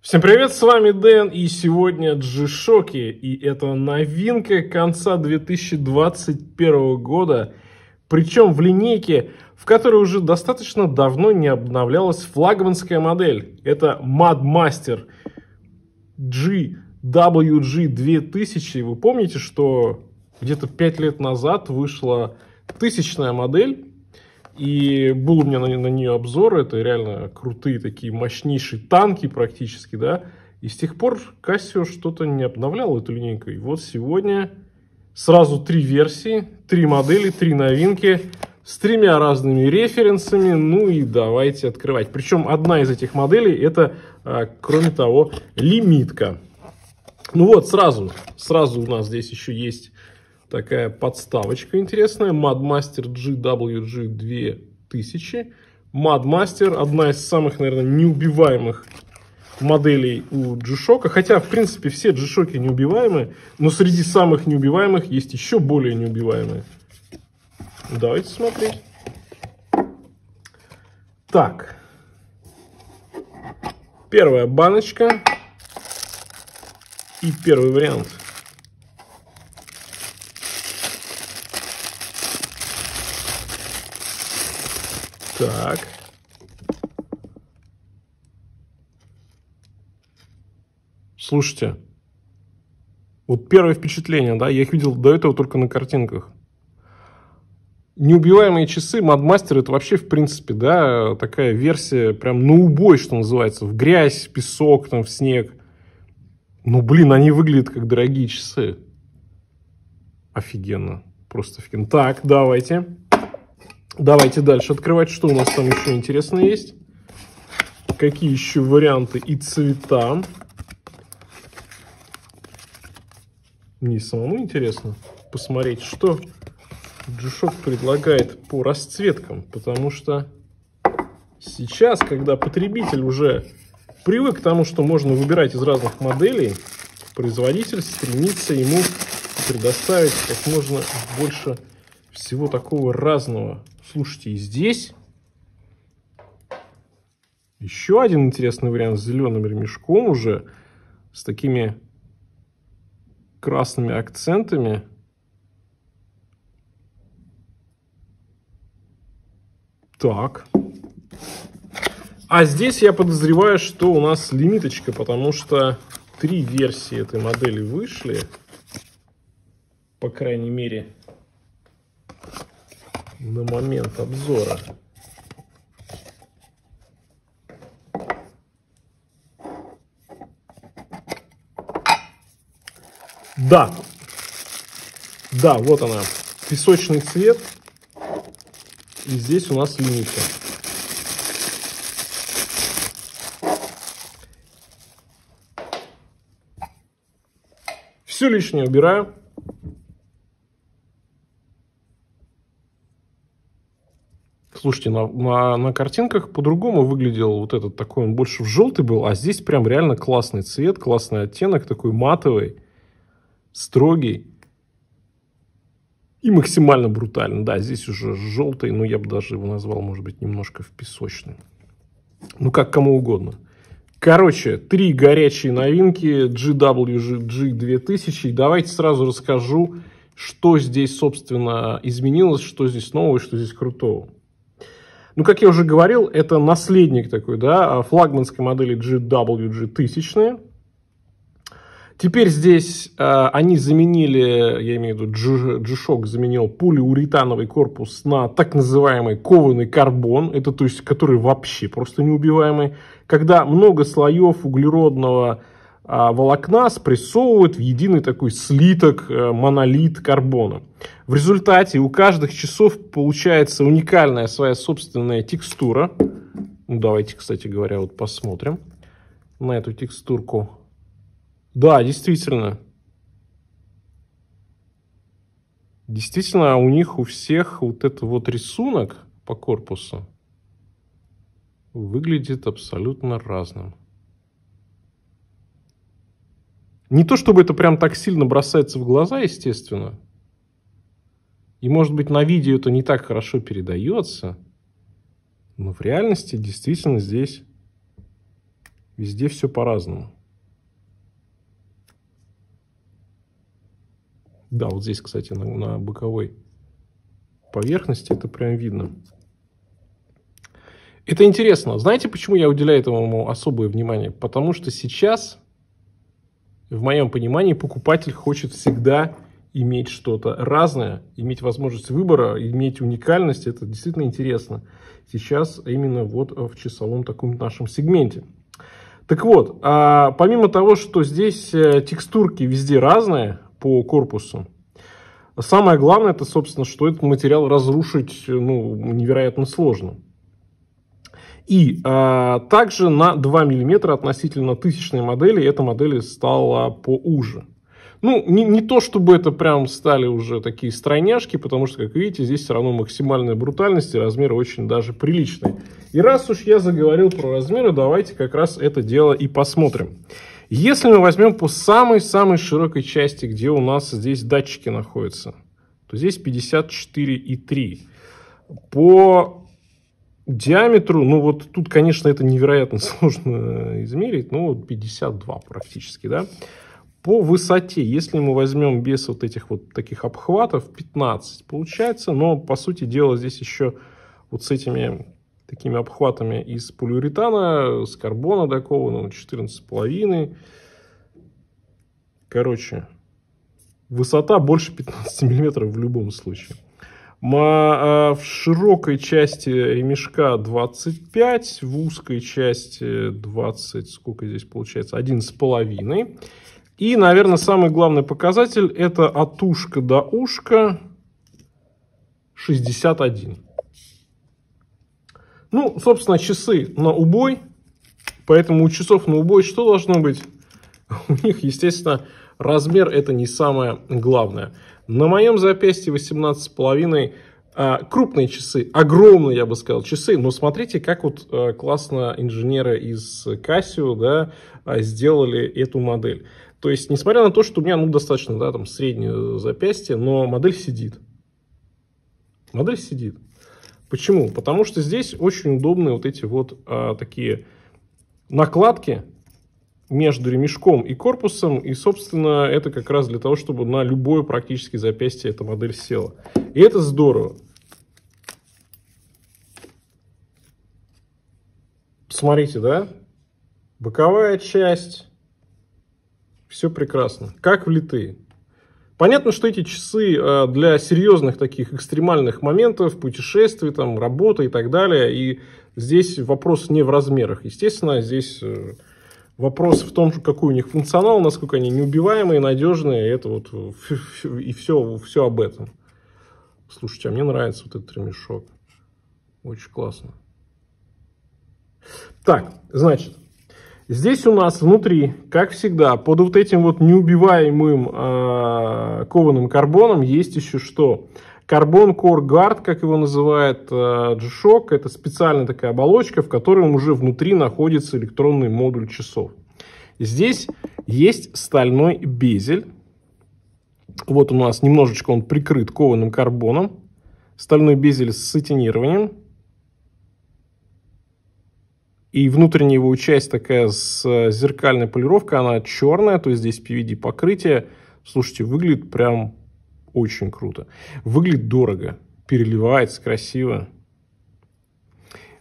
Всем привет, с вами Дэн, и сегодня G-Shock, и это новинка конца 2021 года, причем в линейке, в которой уже достаточно давно не обновлялась флагманская модель. Это Mudmaster GWG2000. Вы помните, что где-то 5 лет назад вышла тысячная модель, и был у меня на, на нее обзор, это реально крутые такие мощнейшие танки практически, да. И с тех пор Casio что-то не обновлял эту линейку. И вот сегодня сразу три версии, три модели, три новинки с тремя разными референсами. Ну и давайте открывать. Причем одна из этих моделей это, а, кроме того, лимитка. Ну вот, сразу, сразу у нас здесь еще есть такая подставочка интересная. Madmaster GWG 2000. Madmaster одна из самых, наверное, неубиваемых моделей у G-Shock. Хотя, в принципе, все G-Shock неубиваемые, но среди самых неубиваемых есть еще более неубиваемые. Давайте смотреть. Так. Первая баночка и первый вариант. Так. Слушайте, вот первое впечатление, да, я их видел до этого только на картинках. Неубиваемые часы, мадмастер, это вообще, в принципе, да, такая версия прям на убой, что называется, в грязь, песок, там, в снег. Ну, блин, они выглядят как дорогие часы. Офигенно, просто офигенно. Так, давайте. Давайте дальше открывать, что у нас там еще интересно есть. Какие еще варианты и цвета. Мне самому интересно посмотреть, что Джушок предлагает по расцветкам, потому что сейчас, когда потребитель уже привык к тому, что можно выбирать из разных моделей, производитель стремится ему предоставить как можно больше всего такого разного Слушайте, и здесь еще один интересный вариант с зеленым ремешком уже, с такими красными акцентами. Так. А здесь я подозреваю, что у нас лимиточка, потому что три версии этой модели вышли. По крайней мере, на момент обзора. Да, да, вот она, песочный цвет. И здесь у нас линейка. Все лишнее убираю. Слушайте, на, на, на картинках по-другому выглядел вот этот такой, он больше в желтый был, а здесь прям реально классный цвет, классный оттенок, такой матовый, строгий и максимально брутальный. Да, здесь уже желтый, но я бы даже его назвал, может быть, немножко в песочный. Ну, как кому угодно. Короче, три горячие новинки GWG 2000. Давайте сразу расскажу, что здесь, собственно, изменилось, что здесь нового, что здесь крутого. Ну, как я уже говорил, это наследник такой, да, а, флагманской модели GWG-1000. Теперь здесь э, они заменили, я имею в виду, G, G-Shock заменил полиуретановый корпус на так называемый кованый карбон, это то есть, который вообще просто неубиваемый, когда много слоев углеродного а волокна спрессовывают в единый такой слиток, э, монолит карбона. В результате у каждых часов получается уникальная своя собственная текстура. Ну, давайте, кстати говоря, вот посмотрим на эту текстурку. Да, действительно. Действительно, у них у всех вот этот вот рисунок по корпусу выглядит абсолютно разным. Не то, чтобы это прям так сильно бросается в глаза, естественно. И, может быть, на видео это не так хорошо передается. Но в реальности действительно здесь везде все по-разному. Да, вот здесь, кстати, на, на боковой поверхности это прям видно. Это интересно. Знаете, почему я уделяю этому особое внимание? Потому что сейчас в моем понимании покупатель хочет всегда иметь что-то разное, иметь возможность выбора, иметь уникальность, это действительно интересно. Сейчас именно вот в часовом таком нашем сегменте. Так вот, а помимо того, что здесь э, текстурки везде разные по корпусу, самое главное это, собственно, что этот материал разрушить ну, невероятно сложно. И а, также на 2 мм относительно тысячной модели эта модель стала поуже. Ну, не, не то чтобы это прям стали уже такие стройняшки, потому что, как видите, здесь все равно максимальная брутальность и размеры очень даже приличные. И раз уж я заговорил про размеры, давайте как раз это дело и посмотрим. Если мы возьмем по самой-самой широкой части, где у нас здесь датчики находятся, то здесь 54,3. По диаметру, ну вот тут, конечно, это невероятно сложно измерить, ну вот 52 практически, да. По высоте, если мы возьмем без вот этих вот таких обхватов, 15 получается, но по сути дела здесь еще вот с этими такими обхватами из полиуретана, с карбона докованного, 14,5. Короче, высота больше 15 миллиметров в любом случае. Ма а, В широкой части ремешка 25, в узкой части 20, сколько здесь получается, 1,5. И, наверное, самый главный показатель это от ушка до ушка 61. Ну, собственно, часы на убой. Поэтому у часов на убой что должно быть? У них, естественно, Размер это не самое главное. На моем запястье 18,5 а, крупные часы, огромные, я бы сказал, часы, но смотрите, как вот а, классно инженеры из Casio, да, а, сделали эту модель. То есть, несмотря на то, что у меня, ну, достаточно, да, там, среднее запястье, но модель сидит. Модель сидит. Почему? Потому что здесь очень удобные вот эти вот а, такие накладки, между ремешком и корпусом, и, собственно, это как раз для того, чтобы на любое практически запястье эта модель села. И это здорово. Смотрите, да? Боковая часть. Все прекрасно. Как влитые. Понятно, что эти часы э, для серьезных таких экстремальных моментов, путешествий, там, работы и так далее. И здесь вопрос не в размерах. Естественно, здесь э, Вопрос в том, какой у них функционал, насколько они неубиваемые, надежные, это вот и все, все об этом. Слушайте, а мне нравится вот этот ремешок. Очень классно. Так, значит, здесь у нас внутри, как всегда, под вот этим вот неубиваемым э, кованым карбоном есть еще что? Carbon Core Guard, как его называет G-Shock, э, это специальная такая оболочка, в которой уже внутри находится электронный модуль часов. Здесь есть стальной безель. Вот у нас немножечко он прикрыт кованым карбоном. Стальной безель с сатинированием. И внутренняя его часть такая с э, зеркальной полировкой, она черная, то есть здесь PVD покрытие. Слушайте, выглядит прям очень круто. Выглядит дорого, переливается красиво.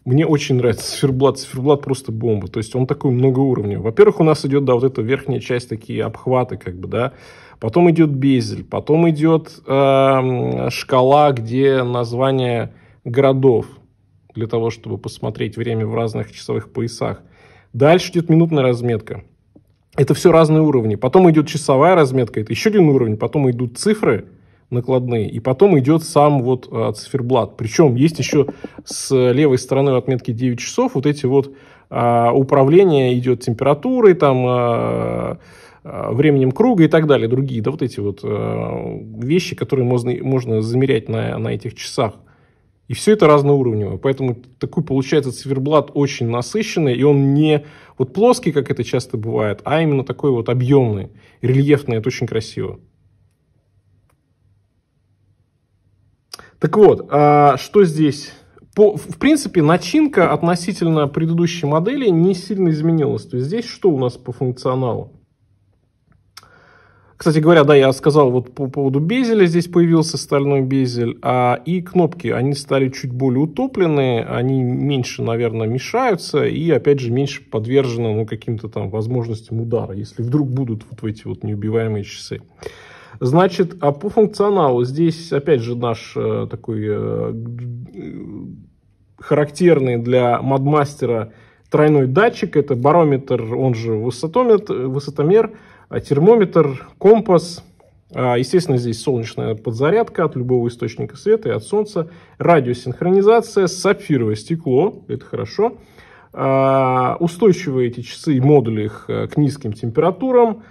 Мне очень нравится циферблат. Циферблат просто бомба. То есть он такой многоуровневый. Во-первых, у нас идет, да, вот эта верхняя часть, такие обхваты, как бы, да. Потом идет безель. Потом идет э, шкала, где название городов. Для того, чтобы посмотреть время в разных часовых поясах. Дальше идет минутная разметка. Это все разные уровни. Потом идет часовая разметка, это еще один уровень. Потом идут цифры накладные, и потом идет сам вот а, циферблат. Причем есть еще с левой стороны отметки 9 часов вот эти вот а, управления идет температурой, там а, а, временем круга и так далее, другие, да, вот эти вот э, вещи, которые можно, можно замерять на, на этих часах. И все это разноуровневое, поэтому такой получается циферблат очень насыщенный, и он не вот плоский, как это часто бывает, а именно такой вот объемный, рельефный, это очень красиво. Так вот, а что здесь? По, в принципе, начинка относительно предыдущей модели не сильно изменилась. То есть здесь что у нас по функционалу? Кстати говоря, да, я сказал вот по поводу безеля, здесь появился стальной безель, а, и кнопки, они стали чуть более утопленные, они меньше, наверное, мешаются и, опять же, меньше подвержены ну, каким-то там возможностям удара, если вдруг будут вот эти вот неубиваемые часы. Значит, а по функционалу здесь, опять же, наш э, такой э, характерный для модмастера тройной датчик, это барометр, он же высотометр, э, высотомер, высотомер а термометр, компас. А, естественно, здесь солнечная подзарядка от любого источника света и от солнца. Радиосинхронизация, сапфировое стекло, это хорошо. А, устойчивые эти часы и модули их э, к низким температурам.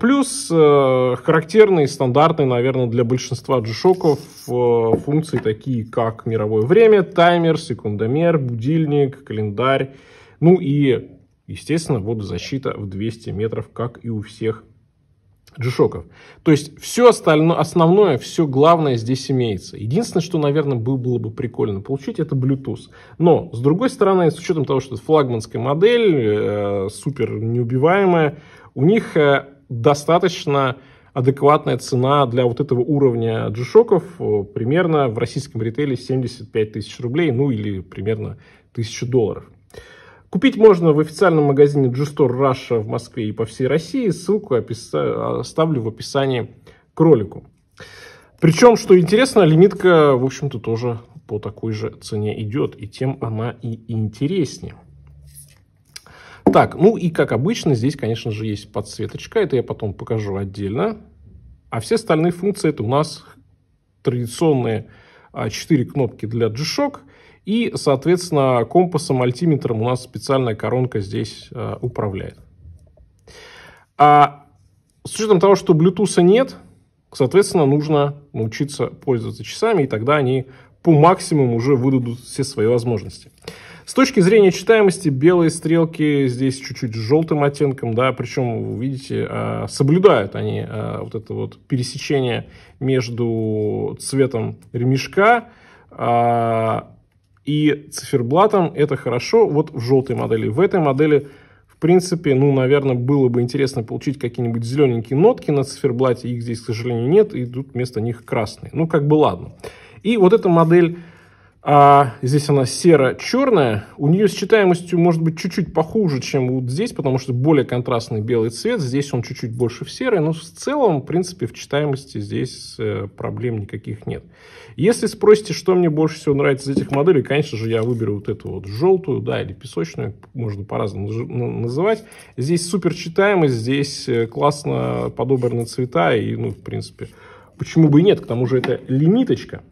Плюс э, характерные, стандартные, наверное, для большинства джишоков э, функции такие, как мировое время, таймер, секундомер, будильник, календарь. Ну и Естественно, водозащита в 200 метров, как и у всех джишоков. То есть все остальное, основное, все главное здесь имеется. Единственное, что, наверное, было бы прикольно получить, это Bluetooth. Но, с другой стороны, с учетом того, что это флагманская модель, э, супер неубиваемая, у них э, достаточно адекватная цена для вот этого уровня джишоков э, примерно в российском ритейле 75 тысяч рублей, ну или примерно тысячу долларов. Купить можно в официальном магазине G-Store Russia в Москве и по всей России. Ссылку оставлю в описании к ролику. Причем, что интересно, лимитка, в общем-то, тоже по такой же цене идет, и тем она и интереснее. Так, ну и как обычно, здесь, конечно же, есть подсветочка, это я потом покажу отдельно. А все остальные функции это у нас традиционные 4 а, кнопки для G-Shock, и, соответственно, компасом, альтиметром у нас специальная коронка здесь э, управляет. А с учетом того, что Bluetooth нет, соответственно, нужно научиться пользоваться часами, и тогда они по максимуму уже выдадут все свои возможности. С точки зрения читаемости, белые стрелки здесь чуть-чуть с желтым оттенком, да, причем, вы видите, э, соблюдают они э, вот это вот пересечение между цветом ремешка а, и циферблатом это хорошо вот в желтой модели. В этой модели, в принципе, ну, наверное, было бы интересно получить какие-нибудь зелененькие нотки на циферблате. Их здесь, к сожалению, нет, и тут вместо них красные. Ну, как бы ладно. И вот эта модель а здесь она серо-черная. У нее с читаемостью может быть чуть-чуть похуже, чем вот здесь, потому что более контрастный белый цвет. Здесь он чуть-чуть больше в серый, но в целом, в принципе, в читаемости здесь э, проблем никаких нет. Если спросите, что мне больше всего нравится из этих моделей, конечно же, я выберу вот эту вот желтую, да, или песочную, можно по-разному называть. Здесь супер читаемость, здесь э, классно подобраны цвета и, ну, в принципе, почему бы и нет, к тому же это лимиточка.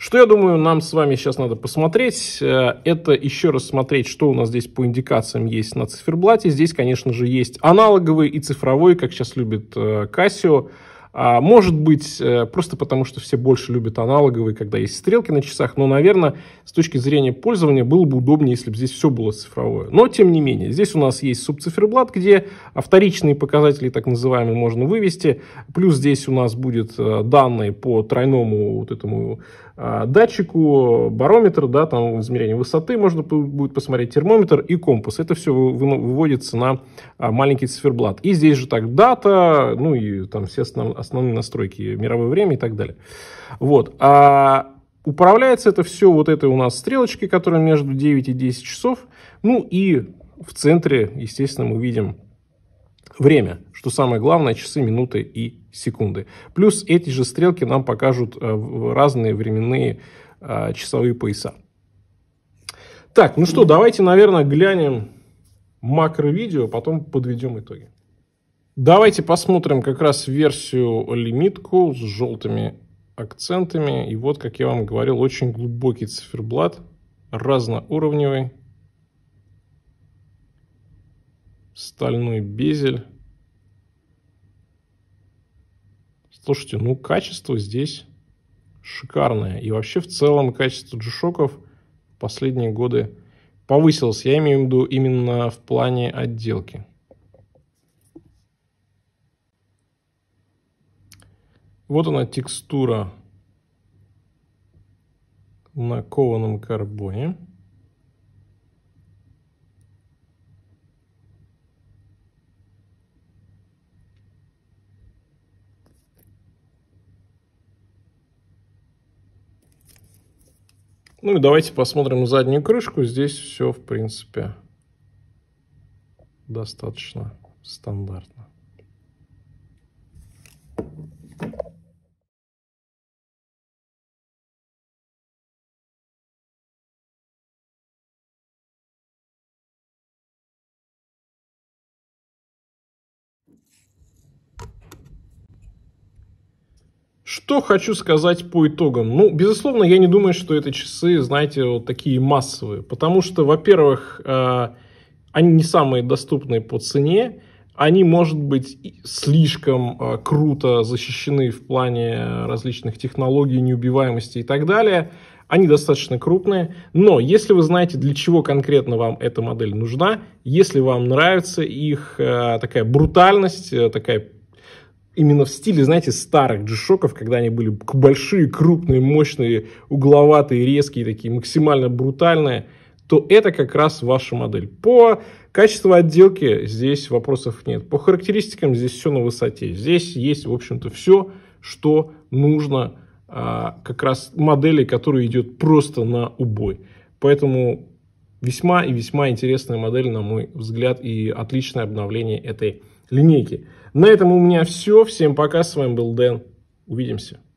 Что, я думаю, нам с вами сейчас надо посмотреть, э, это еще раз смотреть, что у нас здесь по индикациям есть на циферблате. Здесь, конечно же, есть аналоговый и цифровой, как сейчас любит Casio. Э, а может быть, э, просто потому, что все больше любят аналоговые, когда есть стрелки на часах, но, наверное, с точки зрения пользования было бы удобнее, если бы здесь все было цифровое. Но, тем не менее, здесь у нас есть субциферблат, где а, вторичные показатели, так называемые, можно вывести, плюс здесь у нас будет э, данные по тройному вот этому а, датчику, барометр, да, там измерение высоты можно будет посмотреть, термометр и компас. Это все выводится на а, маленький циферблат. И здесь же так дата, ну и там, естественно, основные настройки, мировое время и так далее. Вот. А управляется это все вот этой у нас стрелочкой, которая между 9 и 10 часов. Ну и в центре, естественно, мы видим время, что самое главное, часы, минуты и секунды. Плюс эти же стрелки нам покажут э, разные временные э, часовые пояса. Так, ну что, давайте, наверное, глянем макро-видео, потом подведем итоги. Давайте посмотрим как раз версию лимитку с желтыми акцентами. И вот, как я вам говорил, очень глубокий циферблат, разноуровневый, стальной безель. Слушайте, ну качество здесь шикарное. И вообще в целом качество джишоков последние годы повысилось. Я имею в виду именно в плане отделки. Вот она текстура на кованом карбоне. Ну и давайте посмотрим заднюю крышку. Здесь все, в принципе, достаточно стандартно. Что хочу сказать по итогам? Ну, безусловно, я не думаю, что это часы, знаете, вот такие массовые. Потому что, во-первых, э, они не самые доступные по цене. Они, может быть, слишком э, круто защищены в плане различных технологий, неубиваемости и так далее. Они достаточно крупные, но если вы знаете, для чего конкретно вам эта модель нужна, если вам нравится их э, такая брутальность, такая именно в стиле, знаете, старых джишоков, когда они были большие, крупные, мощные, угловатые, резкие, такие максимально брутальные, то это как раз ваша модель. По качеству отделки здесь вопросов нет. По характеристикам здесь все на высоте. Здесь есть, в общем-то, все, что нужно а, как раз модели, которая идет просто на убой. Поэтому весьма и весьма интересная модель, на мой взгляд, и отличное обновление этой линейки. На этом у меня все. Всем пока. С вами был Дэн. Увидимся.